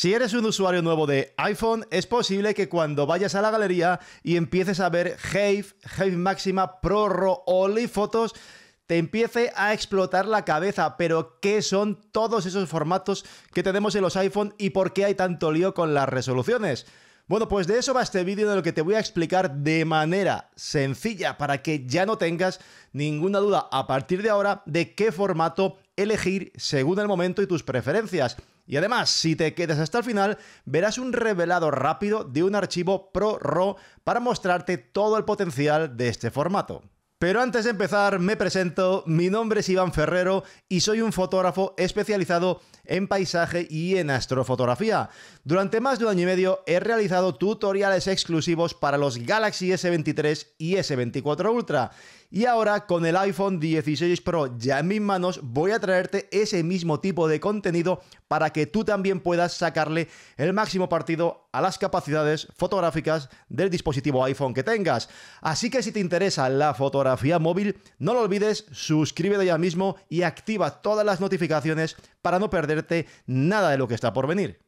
Si eres un usuario nuevo de iPhone, es posible que cuando vayas a la galería y empieces a ver Have, Have Máxima, Proro o fotos, te empiece a explotar la cabeza, pero ¿qué son todos esos formatos que tenemos en los iPhone y por qué hay tanto lío con las resoluciones? Bueno, pues de eso va este vídeo de lo que te voy a explicar de manera sencilla para que ya no tengas ninguna duda a partir de ahora de qué formato elegir según el momento y tus preferencias. Y además, si te quedas hasta el final, verás un revelado rápido de un archivo Pro Pro-RAW para mostrarte todo el potencial de este formato. Pero antes de empezar, me presento, mi nombre es Iván Ferrero y soy un fotógrafo especializado en paisaje y en astrofotografía. Durante más de un año y medio he realizado tutoriales exclusivos para los Galaxy S23 y S24 Ultra y ahora con el iPhone 16 Pro ya en mis manos voy a traerte ese mismo tipo de contenido para que tú también puedas sacarle el máximo partido a las capacidades fotográficas del dispositivo iPhone que tengas. Así que si te interesa la fotografía móvil, no lo olvides, suscríbete ya mismo y activa todas las notificaciones para no perderte nada de lo que está por venir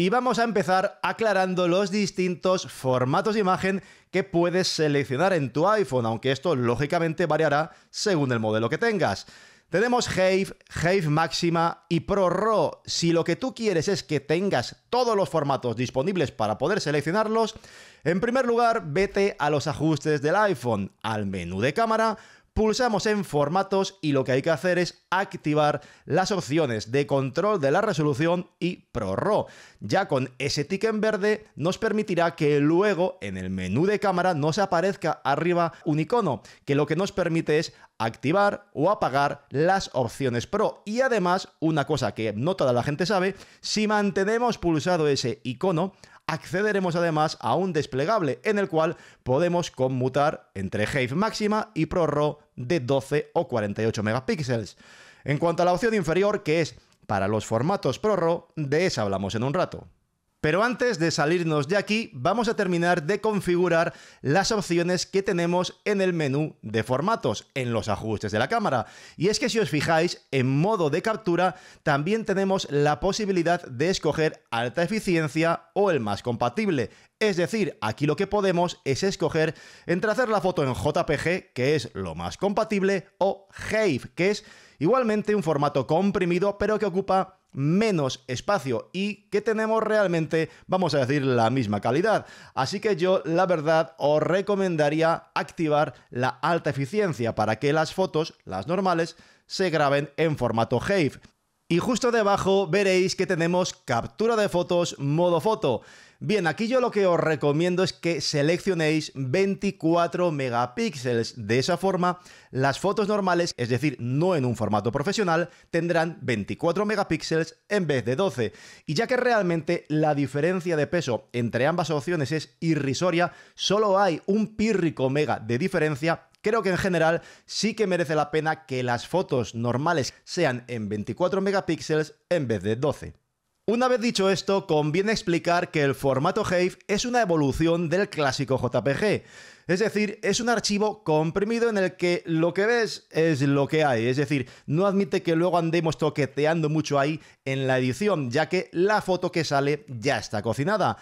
y vamos a empezar aclarando los distintos formatos de imagen que puedes seleccionar en tu iPhone, aunque esto lógicamente variará según el modelo que tengas. Tenemos Have, Have Máxima y Pro Raw. Si lo que tú quieres es que tengas todos los formatos disponibles para poder seleccionarlos, en primer lugar vete a los ajustes del iPhone, al menú de cámara pulsamos en formatos y lo que hay que hacer es activar las opciones de control de la resolución y prorro. Ya con ese ticket en verde nos permitirá que luego en el menú de cámara nos aparezca arriba un icono, que lo que nos permite es activar o apagar las opciones Pro. Y además, una cosa que no toda la gente sabe, si mantenemos pulsado ese icono, accederemos además a un desplegable en el cual podemos conmutar entre Have máxima y ProRAW de 12 o 48 megapíxeles. En cuanto a la opción inferior, que es para los formatos ProRAW, de esa hablamos en un rato. Pero antes de salirnos de aquí, vamos a terminar de configurar las opciones que tenemos en el menú de formatos, en los ajustes de la cámara. Y es que si os fijáis, en modo de captura también tenemos la posibilidad de escoger alta eficiencia o el más compatible. Es decir, aquí lo que podemos es escoger entre hacer la foto en JPG, que es lo más compatible, o Have, que es igualmente un formato comprimido pero que ocupa menos espacio y que tenemos realmente, vamos a decir, la misma calidad. Así que yo, la verdad, os recomendaría activar la alta eficiencia para que las fotos, las normales, se graben en formato HAVE. Y justo debajo veréis que tenemos captura de fotos, modo foto. Bien, aquí yo lo que os recomiendo es que seleccionéis 24 megapíxeles. De esa forma, las fotos normales, es decir, no en un formato profesional, tendrán 24 megapíxeles en vez de 12. Y ya que realmente la diferencia de peso entre ambas opciones es irrisoria, solo hay un pírrico mega de diferencia creo que en general sí que merece la pena que las fotos normales sean en 24 megapíxeles en vez de 12. Una vez dicho esto, conviene explicar que el formato heif es una evolución del clásico JPG. Es decir, es un archivo comprimido en el que lo que ves es lo que hay. Es decir, no admite que luego andemos toqueteando mucho ahí en la edición, ya que la foto que sale ya está cocinada.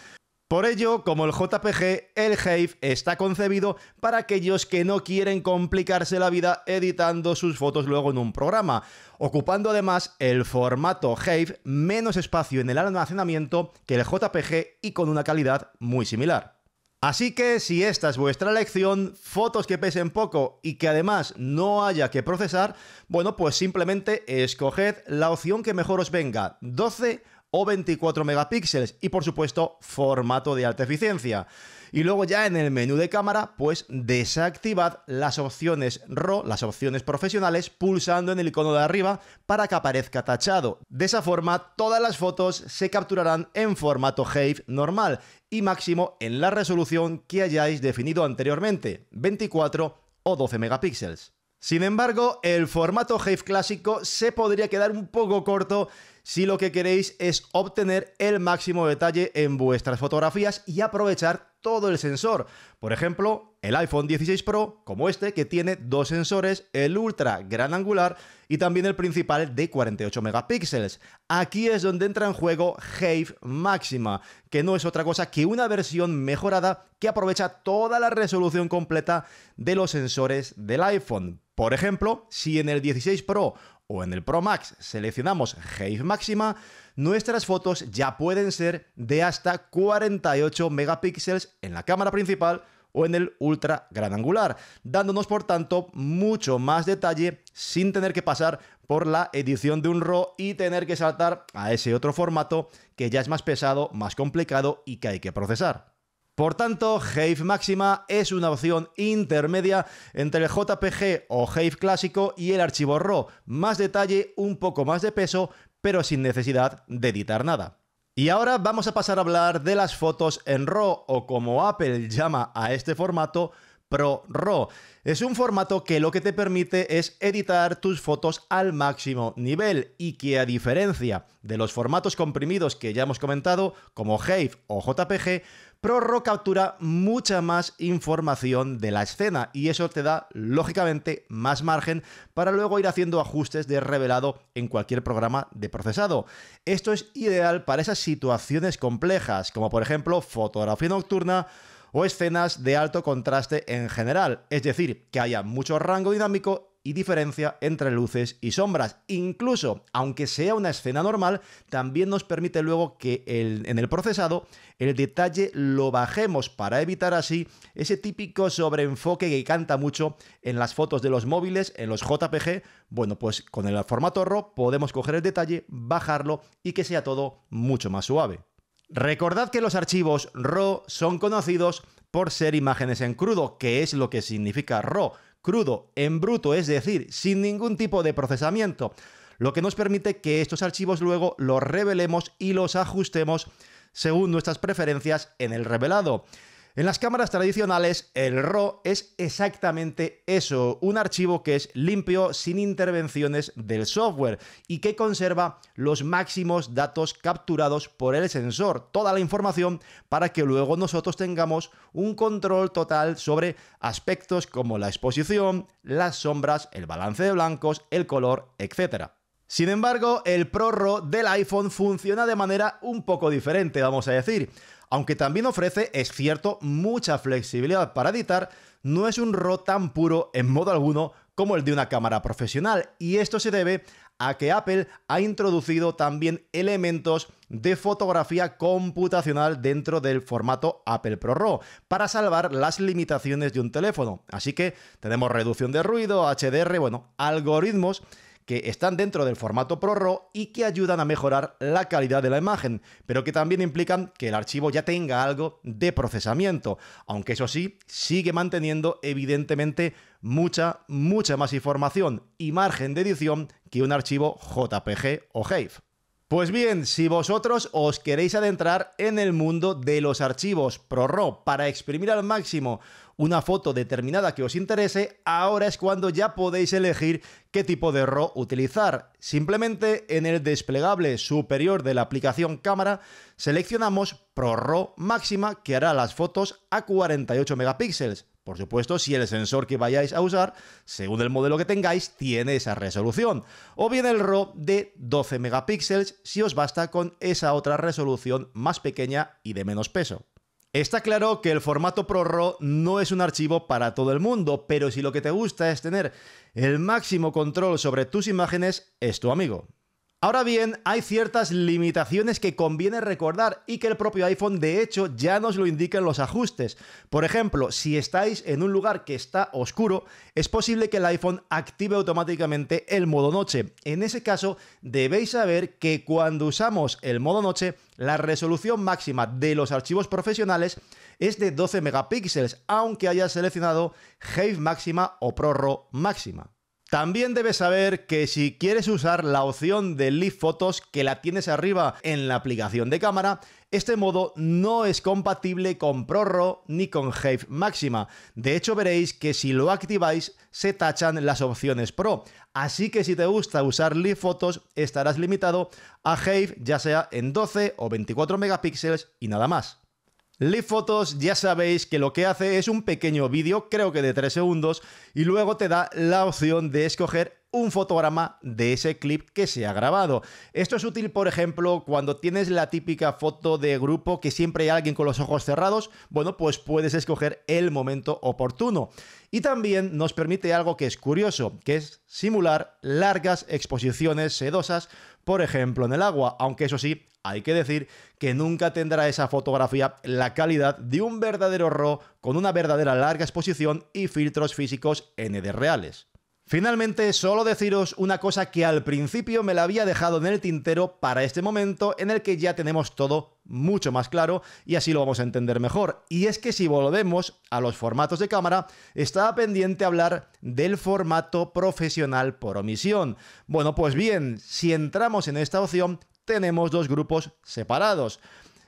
Por ello, como el JPG, el HEIF está concebido para aquellos que no quieren complicarse la vida editando sus fotos luego en un programa, ocupando además el formato HEIF menos espacio en el almacenamiento que el JPG y con una calidad muy similar. Así que si esta es vuestra elección, fotos que pesen poco y que además no haya que procesar, bueno, pues simplemente escoged la opción que mejor os venga, 12 o o 24 megapíxeles y por supuesto formato de alta eficiencia. Y luego ya en el menú de cámara, pues desactivad las opciones RAW, las opciones profesionales, pulsando en el icono de arriba para que aparezca tachado. De esa forma, todas las fotos se capturarán en formato HAVE normal y máximo en la resolución que hayáis definido anteriormente, 24 o 12 megapíxeles. Sin embargo, el formato HAVE clásico se podría quedar un poco corto si lo que queréis es obtener el máximo detalle en vuestras fotografías y aprovechar todo el sensor. Por ejemplo, el iPhone 16 Pro, como este, que tiene dos sensores, el ultra gran angular y también el principal de 48 megapíxeles. Aquí es donde entra en juego Have Máxima, que no es otra cosa que una versión mejorada que aprovecha toda la resolución completa de los sensores del iPhone. Por ejemplo, si en el 16 Pro o en el Pro Max seleccionamos GIF máxima, nuestras fotos ya pueden ser de hasta 48 megapíxeles en la cámara principal o en el ultra gran angular, dándonos por tanto mucho más detalle sin tener que pasar por la edición de un RAW y tener que saltar a ese otro formato que ya es más pesado, más complicado y que hay que procesar. Por tanto, Have Máxima es una opción intermedia entre el JPG o Have clásico y el archivo RAW. Más detalle, un poco más de peso, pero sin necesidad de editar nada. Y ahora vamos a pasar a hablar de las fotos en RAW o como Apple llama a este formato, Pro Es un formato que lo que te permite es editar tus fotos al máximo nivel y que a diferencia de los formatos comprimidos que ya hemos comentado, como Have o JPG, Prorro captura mucha más información de la escena y eso te da, lógicamente, más margen para luego ir haciendo ajustes de revelado en cualquier programa de procesado. Esto es ideal para esas situaciones complejas, como por ejemplo fotografía nocturna, o escenas de alto contraste en general, es decir, que haya mucho rango dinámico y diferencia entre luces y sombras. Incluso, aunque sea una escena normal, también nos permite luego que en el procesado el detalle lo bajemos para evitar así ese típico sobreenfoque que canta mucho en las fotos de los móviles, en los JPG. Bueno, pues con el formato RAW podemos coger el detalle, bajarlo y que sea todo mucho más suave. Recordad que los archivos RAW son conocidos por ser imágenes en crudo, que es lo que significa RAW crudo, en bruto, es decir, sin ningún tipo de procesamiento, lo que nos permite que estos archivos luego los revelemos y los ajustemos según nuestras preferencias en el revelado. En las cámaras tradicionales, el RAW es exactamente eso, un archivo que es limpio, sin intervenciones del software y que conserva los máximos datos capturados por el sensor, toda la información para que luego nosotros tengamos un control total sobre aspectos como la exposición, las sombras, el balance de blancos, el color, etc. Sin embargo, el ProRAW del iPhone funciona de manera un poco diferente, vamos a decir. Aunque también ofrece, es cierto, mucha flexibilidad para editar, no es un RAW tan puro en modo alguno como el de una cámara profesional, y esto se debe a que Apple ha introducido también elementos de fotografía computacional dentro del formato Apple Pro para salvar las limitaciones de un teléfono. Así que tenemos reducción de ruido, HDR, bueno, algoritmos que están dentro del formato ProRAW y que ayudan a mejorar la calidad de la imagen, pero que también implican que el archivo ya tenga algo de procesamiento, aunque eso sí, sigue manteniendo evidentemente mucha, mucha más información y margen de edición que un archivo JPG o HEIF. Pues bien, si vosotros os queréis adentrar en el mundo de los archivos ProRAW para exprimir al máximo una foto determinada que os interese, ahora es cuando ya podéis elegir qué tipo de RAW utilizar. Simplemente en el desplegable superior de la aplicación cámara seleccionamos Pro máxima que hará las fotos a 48 megapíxeles. Por supuesto, si el sensor que vayáis a usar, según el modelo que tengáis, tiene esa resolución. O bien el RAW de 12 megapíxeles si os basta con esa otra resolución más pequeña y de menos peso. Está claro que el formato ProRo no es un archivo para todo el mundo, pero si lo que te gusta es tener el máximo control sobre tus imágenes, es tu amigo. Ahora bien, hay ciertas limitaciones que conviene recordar y que el propio iPhone de hecho ya nos lo indica en los ajustes. Por ejemplo, si estáis en un lugar que está oscuro, es posible que el iPhone active automáticamente el modo noche. En ese caso, debéis saber que cuando usamos el modo noche, la resolución máxima de los archivos profesionales es de 12 megapíxeles, aunque hayas seleccionado Have máxima o ProRO máxima. También debes saber que si quieres usar la opción de Live Photos que la tienes arriba en la aplicación de cámara, este modo no es compatible con ProRAW ni con Hive Máxima. De hecho veréis que si lo activáis se tachan las opciones Pro. Así que si te gusta usar Live Photos estarás limitado a Hive ya sea en 12 o 24 megapíxeles y nada más. Le Photos ya sabéis que lo que hace es un pequeño vídeo, creo que de 3 segundos, y luego te da la opción de escoger un fotograma de ese clip que se ha grabado. Esto es útil, por ejemplo, cuando tienes la típica foto de grupo que siempre hay alguien con los ojos cerrados, bueno, pues puedes escoger el momento oportuno. Y también nos permite algo que es curioso, que es simular largas exposiciones sedosas, por ejemplo, en el agua, aunque eso sí, hay que decir que nunca tendrá esa fotografía la calidad de un verdadero RAW con una verdadera larga exposición y filtros físicos ND reales. Finalmente, solo deciros una cosa que al principio me la había dejado en el tintero para este momento en el que ya tenemos todo mucho más claro y así lo vamos a entender mejor. Y es que si volvemos a los formatos de cámara, estaba pendiente hablar del formato profesional por omisión. Bueno, pues bien, si entramos en esta opción, tenemos dos grupos separados.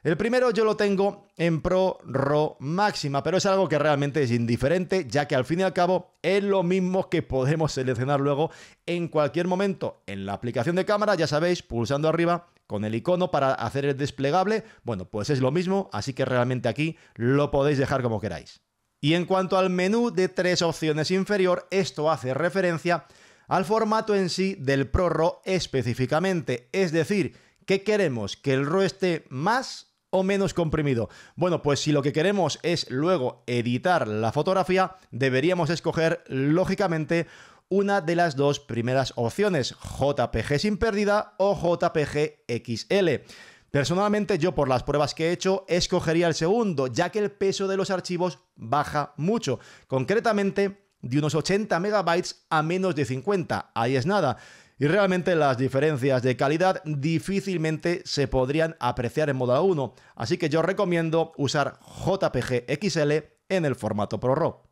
El primero yo lo tengo en Pro Ro máxima, pero es algo que realmente es indiferente, ya que al fin y al cabo es lo mismo que podemos seleccionar luego en cualquier momento en la aplicación de cámara, ya sabéis, pulsando arriba con el icono para hacer el desplegable, bueno, pues es lo mismo, así que realmente aquí lo podéis dejar como queráis. Y en cuanto al menú de tres opciones inferior, esto hace referencia al formato en sí del Pro específicamente, es decir, que queremos? ¿Que el RAW esté más o menos comprimido. Bueno, pues si lo que queremos es luego editar la fotografía, deberíamos escoger lógicamente una de las dos primeras opciones, JPG sin pérdida o JPG XL. Personalmente yo por las pruebas que he hecho escogería el segundo, ya que el peso de los archivos baja mucho, concretamente de unos 80 megabytes a menos de 50, ahí es nada. Y realmente las diferencias de calidad difícilmente se podrían apreciar en modo 1, así que yo recomiendo usar JPG XL en el formato ProRAW.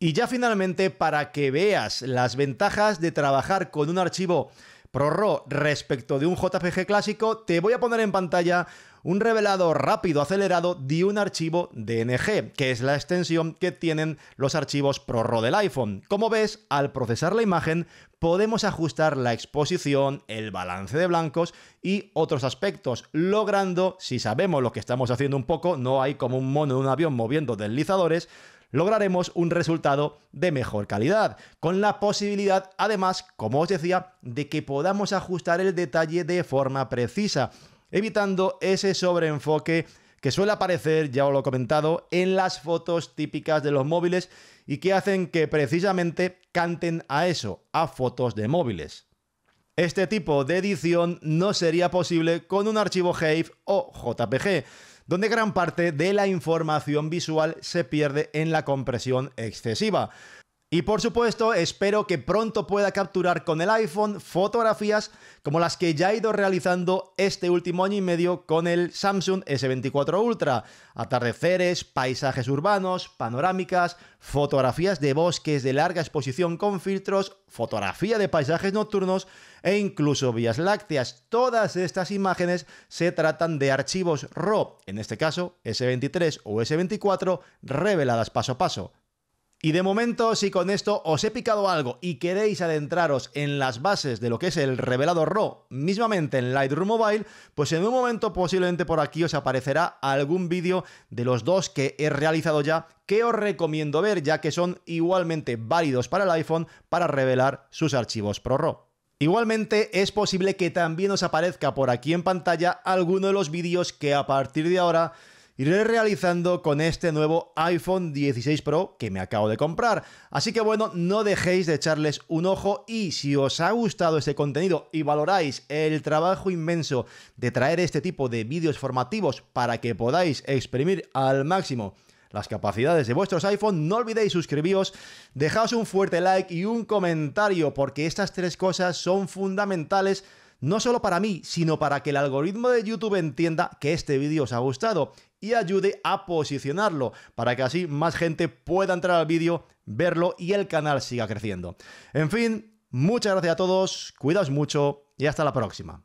Y ya finalmente, para que veas las ventajas de trabajar con un archivo ProRAW respecto de un JPG clásico, te voy a poner en pantalla un revelado rápido acelerado de un archivo DNG, que es la extensión que tienen los archivos proro del iPhone. Como ves, al procesar la imagen, podemos ajustar la exposición, el balance de blancos y otros aspectos, logrando, si sabemos lo que estamos haciendo un poco, no hay como un mono en un avión moviendo deslizadores, lograremos un resultado de mejor calidad, con la posibilidad además, como os decía, de que podamos ajustar el detalle de forma precisa evitando ese sobreenfoque que suele aparecer, ya os lo he comentado, en las fotos típicas de los móviles y que hacen que precisamente canten a eso, a fotos de móviles. Este tipo de edición no sería posible con un archivo Have o JPG, donde gran parte de la información visual se pierde en la compresión excesiva. Y por supuesto, espero que pronto pueda capturar con el iPhone fotografías como las que ya he ido realizando este último año y medio con el Samsung S24 Ultra. Atardeceres, paisajes urbanos, panorámicas, fotografías de bosques de larga exposición con filtros, fotografía de paisajes nocturnos e incluso vías lácteas. Todas estas imágenes se tratan de archivos RAW, en este caso S23 o S24, reveladas paso a paso. Y de momento, si con esto os he picado algo y queréis adentraros en las bases de lo que es el revelado RAW, mismamente en Lightroom Mobile, pues en un momento posiblemente por aquí os aparecerá algún vídeo de los dos que he realizado ya que os recomiendo ver ya que son igualmente válidos para el iPhone para revelar sus archivos ProRAW. Igualmente es posible que también os aparezca por aquí en pantalla alguno de los vídeos que a partir de ahora iré realizando con este nuevo iPhone 16 Pro que me acabo de comprar. Así que bueno, no dejéis de echarles un ojo y si os ha gustado este contenido y valoráis el trabajo inmenso de traer este tipo de vídeos formativos para que podáis exprimir al máximo las capacidades de vuestros iPhone, no olvidéis suscribiros, dejaos un fuerte like y un comentario porque estas tres cosas son fundamentales no solo para mí, sino para que el algoritmo de YouTube entienda que este vídeo os ha gustado y ayude a posicionarlo, para que así más gente pueda entrar al vídeo, verlo y el canal siga creciendo. En fin, muchas gracias a todos, cuidaos mucho y hasta la próxima.